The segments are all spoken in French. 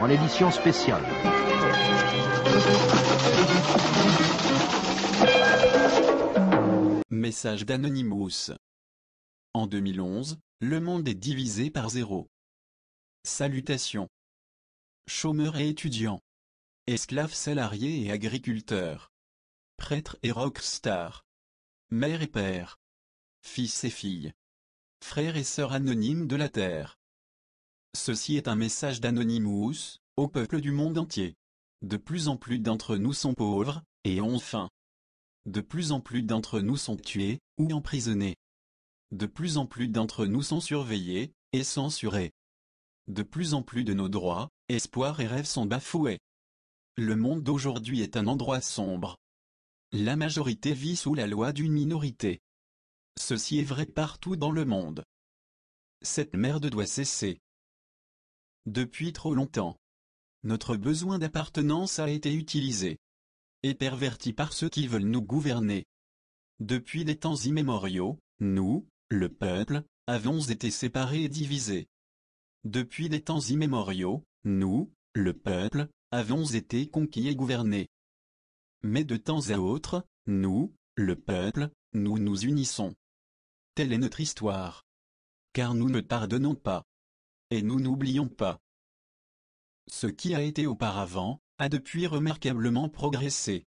en édition spéciale. Message d'Anonymous. En 2011, le monde est divisé par zéro. Salutations. Chômeurs et étudiants. Esclaves salariés et agriculteurs. Prêtres et stars Mère et père. Fils et filles. Frères et sœurs anonymes de la terre. Ceci est un message d'Anonymous, au peuple du monde entier. De plus en plus d'entre nous sont pauvres, et ont faim. De plus en plus d'entre nous sont tués, ou emprisonnés. De plus en plus d'entre nous sont surveillés, et censurés. De plus en plus de nos droits, espoirs et rêves sont bafoués. Le monde d'aujourd'hui est un endroit sombre. La majorité vit sous la loi d'une minorité. Ceci est vrai partout dans le monde. Cette merde doit cesser. Depuis trop longtemps. Notre besoin d'appartenance a été utilisé. Et perverti par ceux qui veulent nous gouverner. Depuis des temps immémoriaux, nous, le peuple, avons été séparés et divisés. Depuis des temps immémoriaux, nous, le peuple, avons été conquis et gouvernés. Mais de temps à autre, nous, le peuple, nous nous unissons. Telle est notre histoire. Car nous ne pardonnons pas. Et nous n'oublions pas. Ce qui a été auparavant, a depuis remarquablement progressé.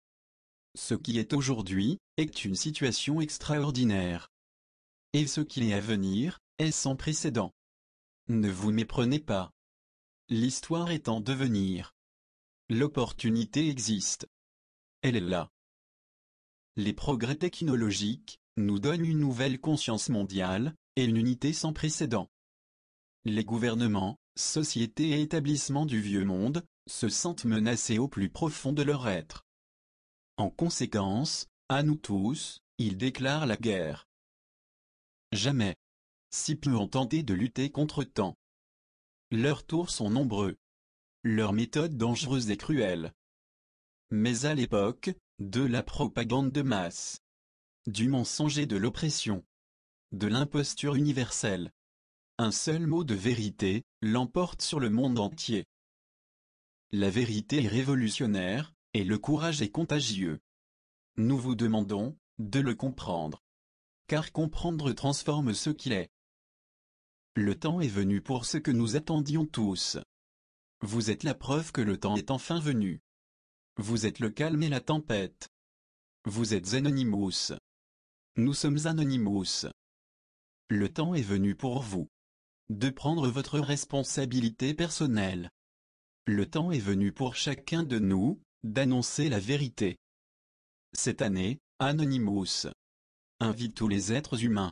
Ce qui est aujourd'hui, est une situation extraordinaire. Et ce qui est à venir, est sans précédent. Ne vous méprenez pas. L'histoire est en devenir. L'opportunité existe. Elle est là. Les progrès technologiques, nous donnent une nouvelle conscience mondiale, et une unité sans précédent. Les gouvernements, sociétés et établissements du Vieux Monde, se sentent menacés au plus profond de leur être. En conséquence, à nous tous, ils déclarent la guerre. Jamais. Si peu ont tenté de lutter contre tant. Leurs tours sont nombreux. Leurs méthodes dangereuses et cruelles. Mais à l'époque, de la propagande de masse. Du mensonge et de l'oppression. De l'imposture universelle. Un seul mot de vérité, l'emporte sur le monde entier. La vérité est révolutionnaire, et le courage est contagieux. Nous vous demandons, de le comprendre. Car comprendre transforme ce qu'il est. Le temps est venu pour ce que nous attendions tous. Vous êtes la preuve que le temps est enfin venu. Vous êtes le calme et la tempête. Vous êtes Anonymous. Nous sommes Anonymous. Le temps est venu pour vous de prendre votre responsabilité personnelle. Le temps est venu pour chacun de nous, d'annoncer la vérité. Cette année, Anonymous invite tous les êtres humains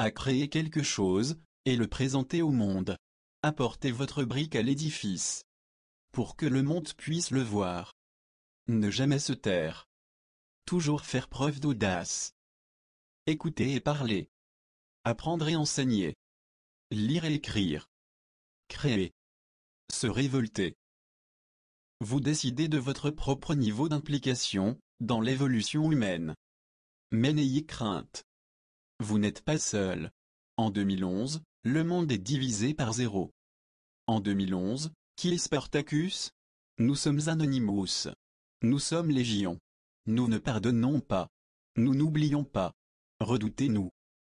à créer quelque chose, et le présenter au monde. Apportez votre brique à l'édifice. Pour que le monde puisse le voir. Ne jamais se taire. Toujours faire preuve d'audace. Écoutez et parler. Apprendre et enseigner. Lire et écrire. Créer. Se révolter. Vous décidez de votre propre niveau d'implication, dans l'évolution humaine. Mais n'ayez crainte. Vous n'êtes pas seul. En 2011, le monde est divisé par zéro. En 2011, qui est Spartacus Nous sommes Anonymous. Nous sommes Légion. Nous ne pardonnons pas. Nous n'oublions pas. Redoutez-nous.